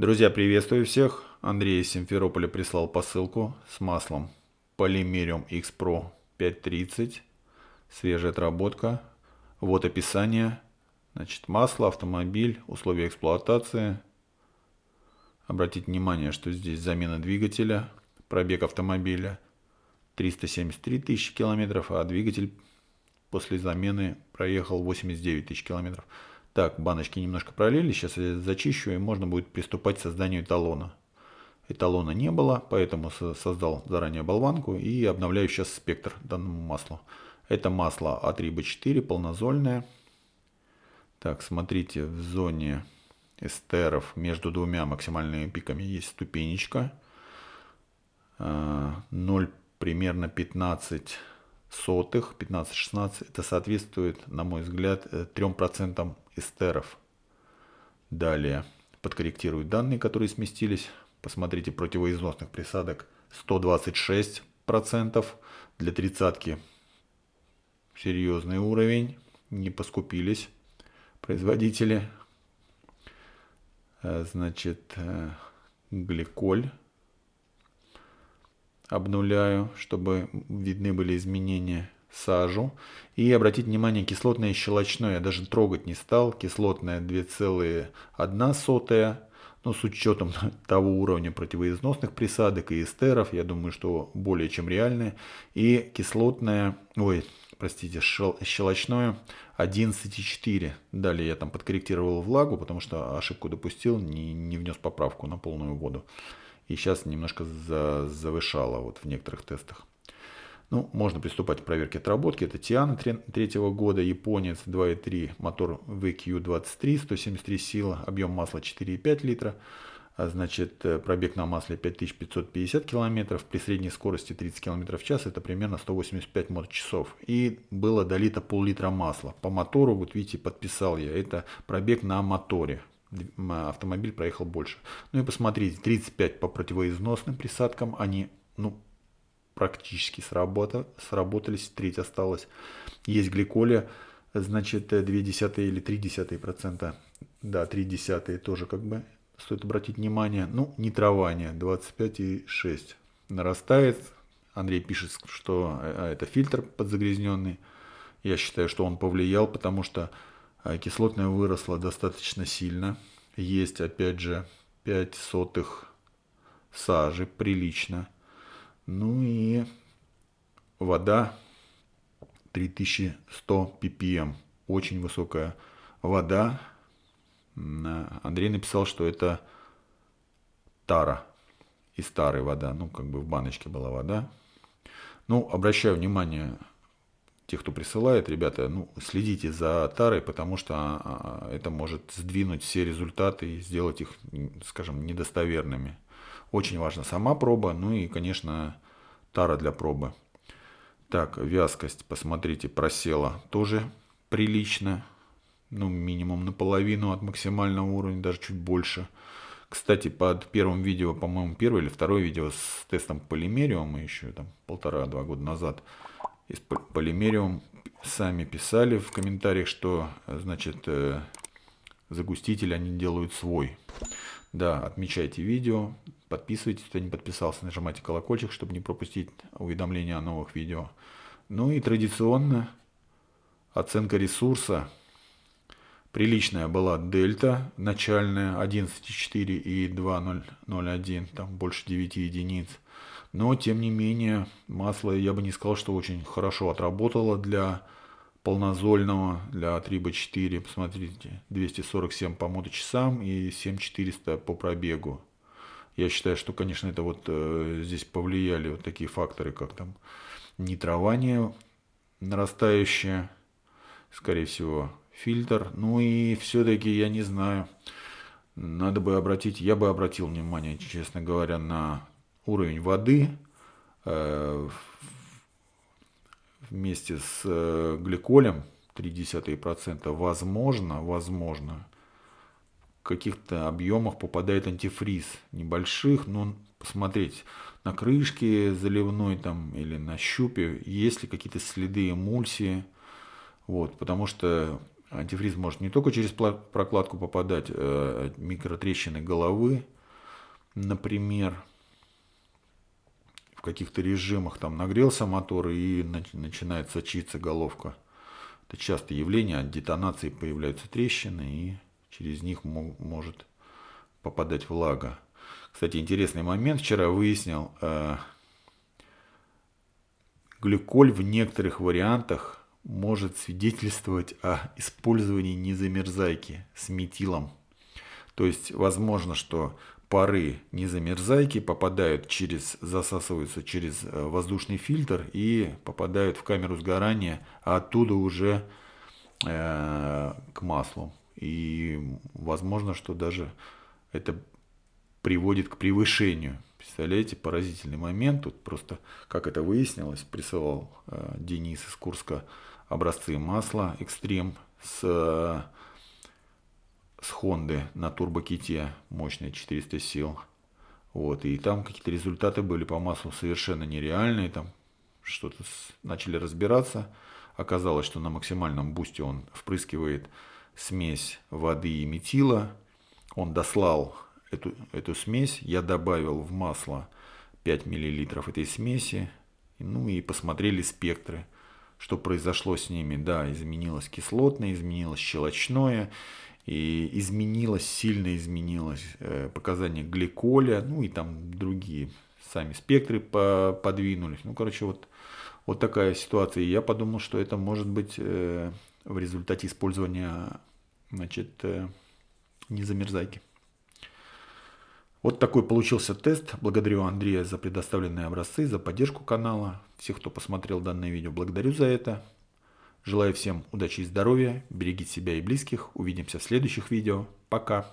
Друзья, приветствую всех. Андрей из Симферополя прислал посылку с маслом Polymerium X Pro 530. Свежая отработка. Вот описание. Значит, масло, автомобиль, условия эксплуатации. Обратите внимание, что здесь замена двигателя, пробег автомобиля 373 тысячи километров, а двигатель после замены проехал 89 тысяч километров. Так, баночки немножко пролили, сейчас я зачищу, и можно будет приступать к созданию эталона. Эталона не было, поэтому создал заранее болванку и обновляю сейчас спектр данному маслу. Это масло А3Б4, полнозольное. Так, смотрите, в зоне эстеров между двумя максимальными пиками есть ступенечка. 0 а, примерно 15 сотых, 15-16. Это соответствует, на мой взгляд, 3% э, эстеров. Далее подкорректирует данные, которые сместились. Посмотрите противоизносных присадок 126% для тридцатки. Серьезный уровень, не поскупились производители. Э, значит, э, гликоль обнуляю, чтобы видны были изменения сажу. И обратить внимание, кислотное и щелочное я даже трогать не стал. Кислотное 2,1, но ну, с учетом того уровня противоизносных присадок и эстеров, я думаю, что более чем реальны. И кислотное, ой, простите, щелочное 11,4. Далее я там подкорректировал влагу, потому что ошибку допустил, не, не внес поправку на полную воду. И сейчас немножко за, завышало вот в некоторых тестах. Ну, можно приступать к проверке отработки. Это Тиана третьего года, японец 2.3, мотор VQ23, 173 сила, объем масла 4,5 литра. А, значит, э, пробег на масле 5550 километров, при средней скорости 30 километров в час, это примерно 185 моточасов. И было долито пол-литра масла. По мотору, вот видите, подписал я, это пробег на моторе, автомобиль проехал больше. Ну и посмотрите, 35 по противоизносным присадкам, они ну, практически сработа, сработались, треть осталась. Есть гликоли, значит, 2 э, десятые или 3 десятые процента. Да, 3 десятые тоже как бы стоит обратить внимание. Ну, нитрование 25,6 нарастает. Андрей пишет, что э, а, это фильтр подзагрязненный. Я считаю, что он повлиял, потому что э, кислотная выросла достаточно сильно. Есть, опять же, 5 сотых сажи, прилично. Ну и вода 3100 ppm. Очень высокая вода. Э, Андрей написал, что это тара и старая вода. Ну, как бы в баночке была вода. Ну, обращаю внимание тех, кто присылает, ребята, ну, следите за тарой, потому что а, а, а, это может сдвинуть все результаты и сделать их, скажем, недостоверными. Очень важна сама проба, ну и, конечно, тара для пробы. Так, вязкость, посмотрите, просела тоже прилично. Ну, минимум наполовину от максимального уровня, даже чуть больше. Кстати, под первым видео, по-моему, первое или второе видео с тестом полимериума еще там полтора-два года назад из полимериум сами писали в комментариях, что, значит, э, загуститель они делают свой. Да, отмечайте видео, Подписывайтесь, кто не подписался, нажимайте колокольчик, чтобы не пропустить уведомления о новых видео. Ну и традиционно оценка ресурса. Приличная была дельта начальная 11.4 и 2.001, там больше 9 единиц. Но, тем не менее, масло, я бы не сказал, что очень хорошо отработало для полнозольного, для 3B4. Посмотрите, 247 по моточасам и 7400 по пробегу. Я считаю, что, конечно, это вот э, здесь повлияли вот такие факторы, как там нитрование нарастающее, скорее всего, фильтр. Ну и все-таки, я не знаю, надо бы обратить, я бы обратил внимание, честно говоря, на уровень воды э, вместе с э, гликолем 0,3%. Возможно, возможно, каких-то объемах попадает антифриз. Небольших, но посмотреть на крышке заливной там или на щупе, есть ли какие-то следы эмульсии. Вот, потому что антифриз может не только через прокладку попадать, а микротрещины головы, например, в каких-то режимах там нагрелся мотор и начинает сочиться головка. Это частое явление, от детонации появляются трещины и через них может попадать влага. Кстати, интересный момент. Вчера выяснил, э, глюколь в некоторых вариантах может свидетельствовать о использовании незамерзайки с метилом. То есть, возможно, что пары незамерзайки попадают через, засасываются через э, воздушный фильтр и попадают в камеру сгорания, а оттуда уже э, к маслу. И возможно, что даже это приводит к превышению. Представляете, поразительный момент. Тут просто, как это выяснилось, присылал э, Денис из Курска образцы масла экстрем с, э, с Хонды на турбоките мощные 400 сил. Вот, и там какие-то результаты были по маслу совершенно нереальные, там что-то с... начали разбираться. Оказалось, что на максимальном бусте он впрыскивает смесь воды и метила. Он дослал эту, эту смесь. Я добавил в масло 5 мл этой смеси. Ну и посмотрели спектры, что произошло с ними. Да, изменилось кислотное, изменилось щелочное, и изменилось, сильно изменилось э, показание гликоля, ну и там другие сами спектры подвинулись. Ну, короче, вот, вот такая ситуация. И я подумал, что это может быть э, в результате использования значит, э, не замерзайки. Вот такой получился тест. Благодарю Андрея за предоставленные образцы, за поддержку канала. Всех, кто посмотрел данное видео, благодарю за это. Желаю всем удачи и здоровья. Берегите себя и близких. Увидимся в следующих видео. Пока.